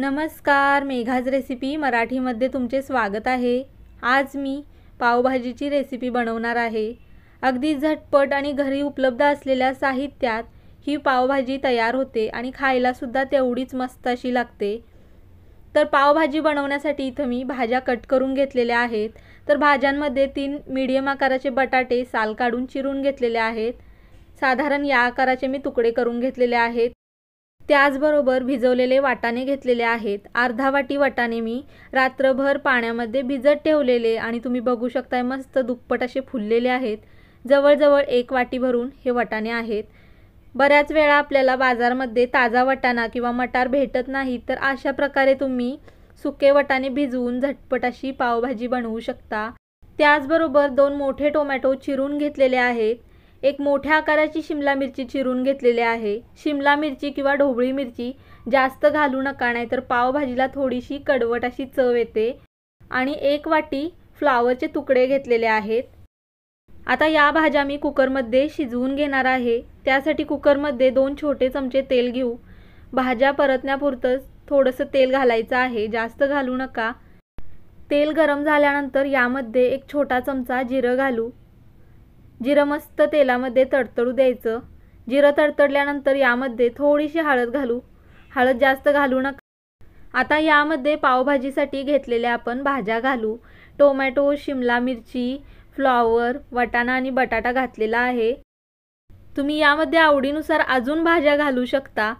नमस्कार मेघाज रेसिपी मराठीमध्ये तुमचे स्वागत आहे आज मी पावभाजीची रेसिपी बनवणार आहे अगदी झटपट आणि घरी उपलब्ध असलेल्या साहित्यात ही पावभाजी तयार होते आणि खायलासुद्धा तेवढीच मस्त अशी लागते तर पावभाजी बनवण्यासाठी इथं मी भाज्या कट करून घेतलेल्या आहेत तर भाज्यांमध्ये तीन मीडियम आकाराचे बटाटे साल काढून चिरून घेतलेले आहेत साधारण या आकाराचे मी तुकडे करून घेतलेले आहेत त्याचबरोबर भिजवलेले वाटाणे घेतलेले आहेत अर्धा वाटी वाटाणे मी रात्रभर पाण्यामध्ये भिजत ठेवलेले आणि तुम्ही बघू शकताय मस्त दुप्पट असे फुललेले आहेत जवळजवळ एक वाटी भरून हे वाटाणे आहेत बऱ्याच वेळा आपल्याला बाजारमध्ये ताजा वाटाणा किंवा मटार भेटत नाही तर अशा प्रकारे तुम्ही सुके वटाणे भिजवून झटपट अशी पावभाजी बनवू शकता त्याचबरोबर दोन मोठे टोमॅटो चिरून घेतलेले आहेत एक मोठ्या आकाराची शिमला मिरची चिरून घेतलेली आहे शिमला मिरची किंवा ढोबळी मिरची जास्त घालू नका नाहीतर पावभाजीला थोडीशी कडवट अशी चव येते आणि एक वाटी फ्लावरचे तुकडे घेतलेले आहेत आता या भाज्या मी कुकरमध्ये शिजवून घेणार आहे त्यासाठी कुकरमध्ये दोन छोटे चमचे तेल घेऊ भाज्या परतण्यापुरतंच थोडंसं तेल घालायचं आहे जास्त घालू नका तेल गरम झाल्यानंतर यामध्ये एक छोटा चमचा जिरं घालू जिरं मस्त तेलामध्ये तडतडू द्यायचं जिरं तडतडल्यानंतर यामध्ये थोडीशी हळद घालू हळद जास्त घालू नका आता यामध्ये पावभाजीसाठी घेतलेल्या आपण भाज्या घालू टोमॅटो शिमला मिरची फ्लॉवर वटाणा आणि बटाटा घातलेला आहे तुम्ही यामध्ये आवडीनुसार अजून भाज्या घालू शकता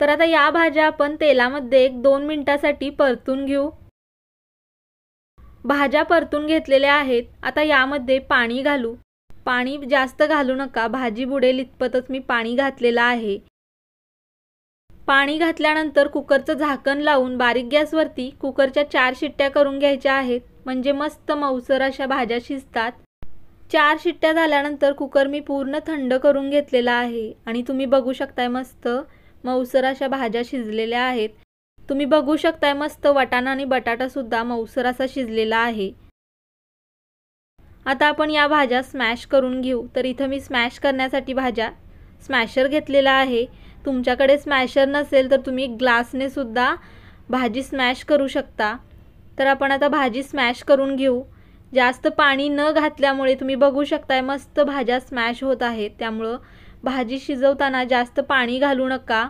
तर आता या भाज्या आपण तेलामध्ये एक दोन मिनटासाठी परतून घेऊ भाज्या परतून घेतलेल्या आहेत आता यामध्ये पाणी घालू पाणी जास्त घालू नका भाजी बुडेल इतपतच मी पाणी घातलेलं आहे पाणी घातल्यानंतर कुकरचं झाकण लावून बारीक गॅसवरती कुकरच्या चार शिट्ट्या करून घ्यायच्या आहेत म्हणजे मस्त मऊसर अशा भाज्या शिजतात चार शिट्ट्या झाल्यानंतर कुकर मी पूर्ण थंड करून घेतलेला आहे आणि तुम्ही बघू शकताय मस्त मऊसर अशा भाज्या शिजलेल्या आहेत तुम्ही बघू शकताय मस्त वटाणा आणि बटाटासुद्धा मऊसर असा शिजलेला आहे आता आपण या भाज्या स्मॅश करून घेऊ तर इथं मी स्मॅश करण्यासाठी भाज्या स्मॅशर घेतलेला आहे तुमच्याकडे स्मॅशर नसेल तर तुम्ही ग्लासने सुद्धा भाजी स्मॅश करू शकता तर आपण आता भाजी स्मॅश करून घेऊ जास्त पाणी न घातल्यामुळे तुम्ही बघू शकताय मस्त भाज्या स्मॅश होत आहेत त्यामुळं भाजी शिजवताना जास्त पाणी घालू नका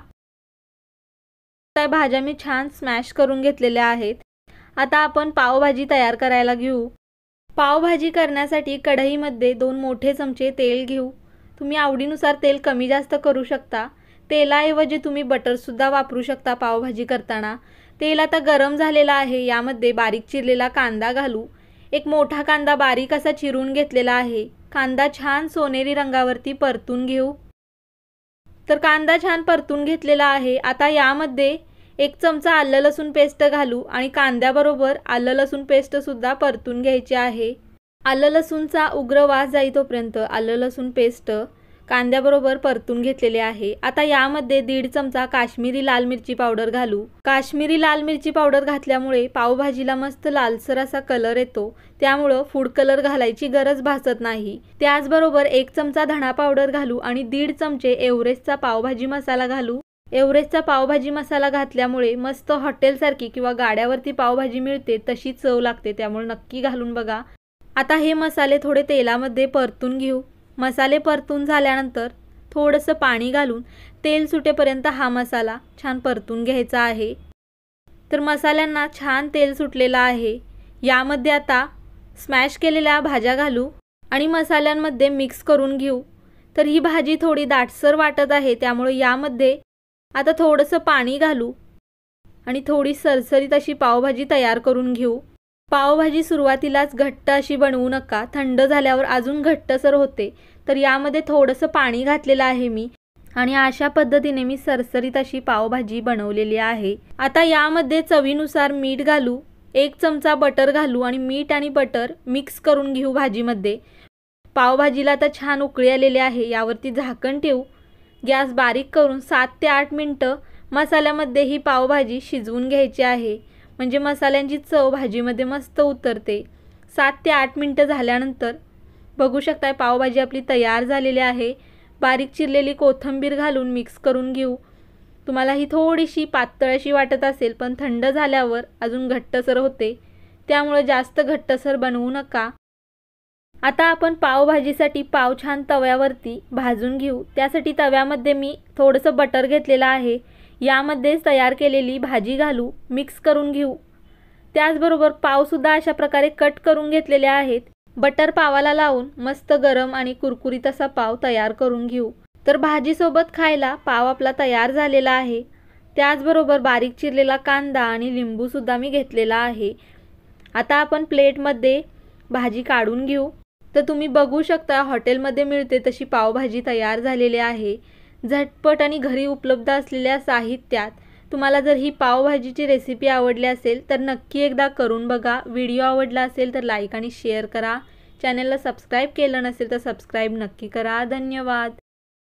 त्या भाज्या मी छान स्मॅश करून घेतलेल्या आहेत आता आपण पावभाजी तयार करायला घेऊ पावभाजी करण्यासाठी कढईमध्ये दोन मोठे चमचे तेल घेऊ तुम्ही आवडीनुसार तेल कमी जास्त करू शकता तेलाऐवजी तुम्ही बटरसुद्धा वापरू शकता पावभाजी करताना तेल आता गरम झालेलं आहे यामध्ये बारीक चिरलेला कांदा घालू एक मोठा कांदा बारीक असा चिरून घेतलेला आहे कांदा छान सोनेरी रंगावरती परतून घेऊ तर कांदा छान परतून घेतलेला आहे आता यामध्ये एक चमचा आलं लसूण पेस्ट घालू आणि कांद्याबरोबर आलं लसूण पेस्टसुद्धा परतून घ्यायची आहे आलं लसूणचा उग्र वास जाई तोपर्यंत आलं लसूण पेस्ट कांद्याबरोबर परतून घेतलेले आहे आता यामध्ये दीड चमचा काश्मीरी लाल मिरची पावडर घालू काश्मीरी लाल मिरची पावडर घातल्यामुळे पावभाजीला मस्त लालसर असा कलर येतो त्यामुळं फूड कलर घालायची गरज भासत नाही त्याचबरोबर एक चमचा धणा पावडर घालू आणि दीड चमचे एव्हरेस्टचा पावभाजी मसाला घालू एव्हरेस्टचा पावभाजी मसाला घातल्यामुळे मस्त हॉटेलसारखी किंवा गाड्यावरती पावभाजी मिळते तशी चव लागते त्यामुळे नक्की घालून बघा आता हे मसाले थोडे तेलामध्ये परतून घेऊ मसाले परतून झाल्यानंतर थोडंसं पाणी घालून तेल सुटेपर्यंत हा मसाला छान परतून घ्यायचा आहे तर मसाल्यांना छान तेल सुटलेलं आहे यामध्ये आता स्मॅश केलेल्या भाज्या घालू आणि मसाल्यांमध्ये मिक्स करून घेऊ तर ही भाजी थोडी दाटसर वाटत आहे त्यामुळे यामध्ये आता थोडंसं पाणी घालू आणि थोडी सरसरीत अशी पावभाजी तयार करून घेऊ पावभाजी सुरुवातीलाच घट्ट अशी बनवू नका थंड झाल्यावर अजून घट्टसर होते तर यामध्ये थोडंसं पाणी घातलेलं आहे मी आणि अशा पद्धतीने मी सरसरीत अशी पावभाजी बनवलेली आहे आता यामध्ये चवीनुसार मीठ घालू एक चमचा बटर घालू आणि मीठ आणि बटर मिक्स करून घेऊ भाजीमध्ये पावभाजीला आता छान उकळी आलेली आहे यावरती झाकण ठेवू गॅस बारीक करून सात ते आठ मिनटं मसाल्यामध्ये ही पावभाजी शिजवून घ्यायची आहे म्हणजे मसाल्यांची चव भाजीमध्ये मस्त उतरते सात ते आठ मिनटं झाल्यानंतर बघू शकताय पावभाजी आपली तयार झालेली आहे बारीक चिरलेली कोथंबीर घालून मिक्स करून घेऊ तुम्हाला ही थोडीशी पातळ अशी वाटत असेल पण थंड झाल्यावर अजून घट्टसर होते त्यामुळे जास्त घट्टसर बनवू नका आता आपण पावभाजीसाठी पाव छान तव्यावरती भाजून घेऊ त्यासाठी तव्यामध्ये मी थोडंसं बटर घेतलेलं आहे यामध्येच तयार केलेली भाजी घालू मिक्स करून घेऊ त्याचबरोबर पावसुद्धा अशा प्रकारे कट करून घेतलेले आहेत बटर पावाला लावून मस्त गरम आणि कुरकुरीत असा पाव तयार करून घेऊ तर भाजीसोबत खायला पाव आपला तयार झालेला आहे त्याचबरोबर बारीक चिरलेला कांदा आणि लिंबूसुद्धा मी घेतलेला आहे आता आपण प्लेटमध्ये भाजी काढून घेऊ तर तुम्ही बघू शकता हॉटेलमध्ये मिळते तशी पावभाजी तयार झालेली आहे झटपट आणि घरी उपलब्ध असलेल्या साहित्यात तुम्हाला जर ही पावभाजीची रेसिपी आवडली असेल तर नक्की एकदा करून बघा व्हिडिओ आवडला असेल तर लाईक आणि शेअर करा चॅनलला सबस्क्राईब केलं नसेल तर सबस्क्राईब नक्की करा धन्यवाद